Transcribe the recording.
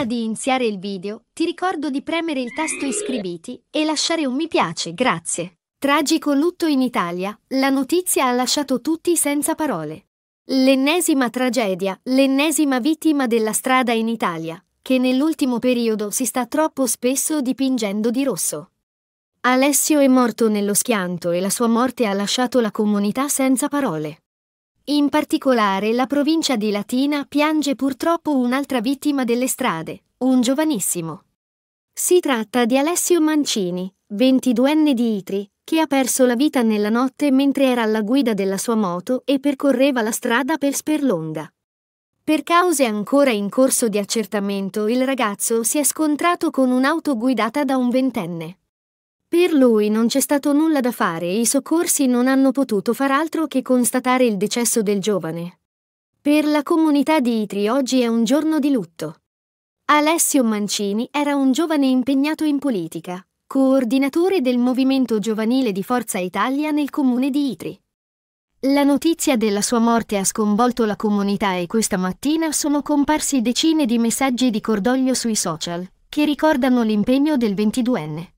Prima di iniziare il video, ti ricordo di premere il tasto iscriviti e lasciare un mi piace, grazie. Tragico lutto in Italia, la notizia ha lasciato tutti senza parole. L'ennesima tragedia, l'ennesima vittima della strada in Italia, che nell'ultimo periodo si sta troppo spesso dipingendo di rosso. Alessio è morto nello schianto e la sua morte ha lasciato la comunità senza parole. In particolare la provincia di Latina piange purtroppo un'altra vittima delle strade, un giovanissimo. Si tratta di Alessio Mancini, 22enne di Itri, che ha perso la vita nella notte mentre era alla guida della sua moto e percorreva la strada per Sperlonga. Per cause ancora in corso di accertamento, il ragazzo si è scontrato con un'auto guidata da un ventenne. Per lui non c'è stato nulla da fare e i soccorsi non hanno potuto far altro che constatare il decesso del giovane. Per la comunità di Itri oggi è un giorno di lutto. Alessio Mancini era un giovane impegnato in politica, coordinatore del movimento giovanile di Forza Italia nel comune di Itri. La notizia della sua morte ha sconvolto la comunità e questa mattina sono comparsi decine di messaggi di cordoglio sui social, che ricordano l'impegno del 22enne.